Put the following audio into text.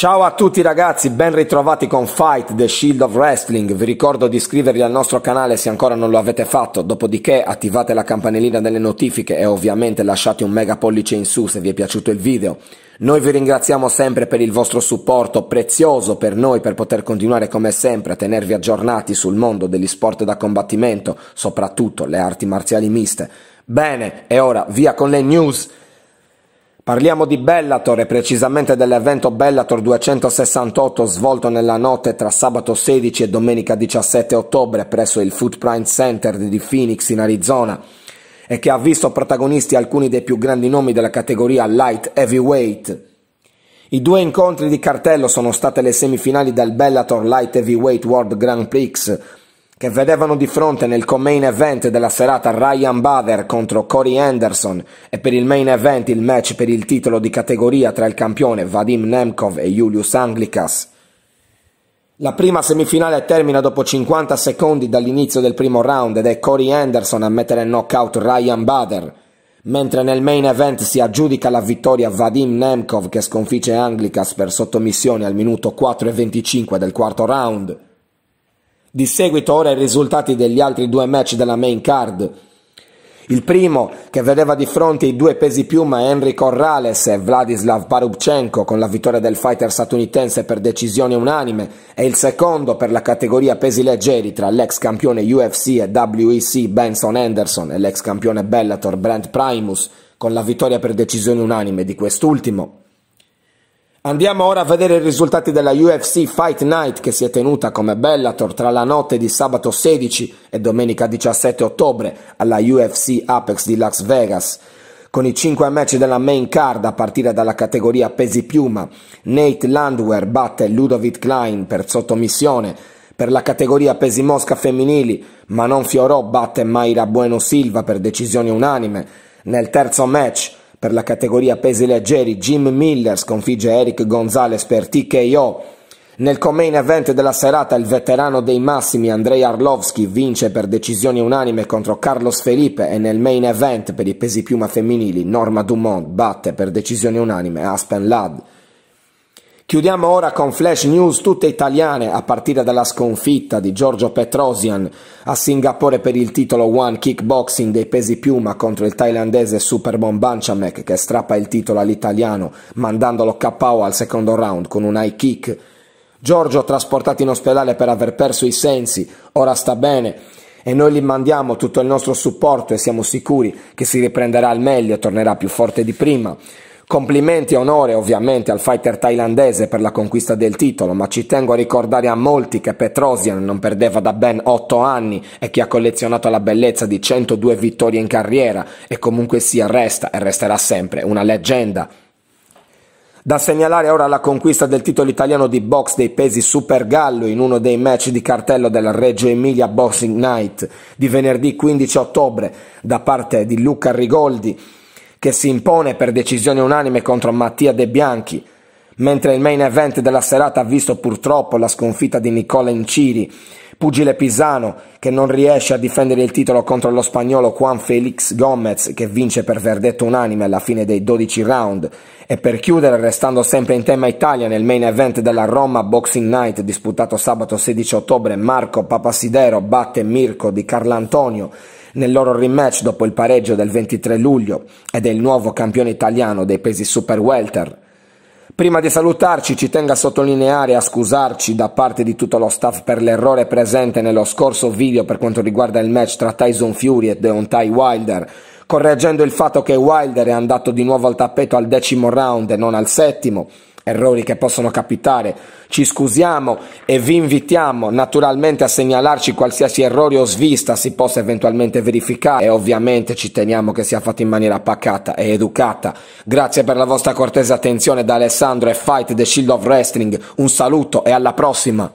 Ciao a tutti ragazzi, ben ritrovati con Fight the Shield of Wrestling. Vi ricordo di iscrivervi al nostro canale se ancora non lo avete fatto, dopodiché attivate la campanellina delle notifiche e ovviamente lasciate un mega pollice in su se vi è piaciuto il video. Noi vi ringraziamo sempre per il vostro supporto prezioso per noi per poter continuare come sempre a tenervi aggiornati sul mondo degli sport da combattimento, soprattutto le arti marziali miste. Bene, e ora via con le news. Parliamo di Bellator e precisamente dell'evento Bellator 268 svolto nella notte tra sabato 16 e domenica 17 ottobre presso il Footprint Center di Phoenix in Arizona e che ha visto protagonisti alcuni dei più grandi nomi della categoria light heavyweight. I due incontri di cartello sono state le semifinali del Bellator Light Heavyweight World Grand Prix che vedevano di fronte nel co-main event della serata Ryan Bader contro Corey Anderson e per il main event il match per il titolo di categoria tra il campione Vadim Nemkov e Julius Anglicas. La prima semifinale termina dopo 50 secondi dall'inizio del primo round ed è Corey Anderson a mettere knockout Ryan Bader, mentre nel main event si aggiudica la vittoria Vadim Nemkov che sconfigge Anglicas per sottomissione al minuto 4 e 25 del quarto round. Di seguito ora i risultati degli altri due match della main card. Il primo, che vedeva di fronte i due pesi piuma Henry Corrales e Vladislav Barubchenko con la vittoria del fighter statunitense per decisione unanime, e il secondo per la categoria pesi leggeri tra l'ex campione UFC e WEC Benson Anderson e l'ex campione Bellator Brent Primus, con la vittoria per decisione unanime di quest'ultimo. Andiamo ora a vedere i risultati della UFC Fight Night che si è tenuta come Bellator tra la notte di sabato 16 e domenica 17 ottobre alla UFC Apex di Las Vegas con i 5 match della main card a partire dalla categoria pesi piuma. Nate Landwehr batte Ludovic Klein per sottomissione. Per la categoria pesi mosca femminili, Manon Fiorò batte Mayra Bueno Silva per decisione unanime. Nel terzo match, per la categoria pesi leggeri Jim Miller sconfigge Eric Gonzalez per TKO. Nel co-main event della serata il veterano dei massimi Andrei Arlovski vince per decisione unanime contro Carlos Felipe e nel main event per i pesi piuma femminili Norma Dumont batte per decisione unanime Aspen Ladd. Chiudiamo ora con flash news tutte italiane a partire dalla sconfitta di Giorgio Petrosian a Singapore per il titolo One Kickboxing dei pesi piuma contro il thailandese Superbon Banchamek che strappa il titolo all'italiano mandandolo KO al secondo round con un high kick. Giorgio trasportato in ospedale per aver perso i sensi, ora sta bene e noi gli mandiamo tutto il nostro supporto e siamo sicuri che si riprenderà al meglio e tornerà più forte di prima. Complimenti e onore ovviamente al fighter thailandese per la conquista del titolo, ma ci tengo a ricordare a molti che Petrosian non perdeva da ben 8 anni e che ha collezionato la bellezza di 102 vittorie in carriera e comunque sia resta e resterà sempre una leggenda. Da segnalare ora la conquista del titolo italiano di box dei pesi Super Gallo in uno dei match di cartello della Reggio Emilia Boxing Night di venerdì 15 ottobre da parte di Luca Rigoldi che si impone per decisione unanime contro Mattia De Bianchi, mentre il main event della serata ha visto purtroppo la sconfitta di Nicola Inciri Pugile Pisano che non riesce a difendere il titolo contro lo spagnolo Juan Félix Gomez che vince per verdetto unanime alla fine dei 12 round e per chiudere restando sempre in tema Italia nel main event della Roma Boxing Night disputato sabato 16 ottobre Marco Papasidero batte Mirko di Carlantonio nel loro rematch dopo il pareggio del 23 luglio ed è il nuovo campione italiano dei pesi super welter Prima di salutarci ci tengo a sottolineare e a scusarci da parte di tutto lo staff per l'errore presente nello scorso video per quanto riguarda il match tra Tyson Fury e Deontay Wilder, correggendo il fatto che Wilder è andato di nuovo al tappeto al decimo round e non al settimo, errori che possono capitare. Ci scusiamo e vi invitiamo naturalmente a segnalarci qualsiasi errore o svista si possa eventualmente verificare e ovviamente ci teniamo che sia fatto in maniera pacata e educata. Grazie per la vostra cortese attenzione da Alessandro e Fight the Shield of Wrestling. Un saluto e alla prossima!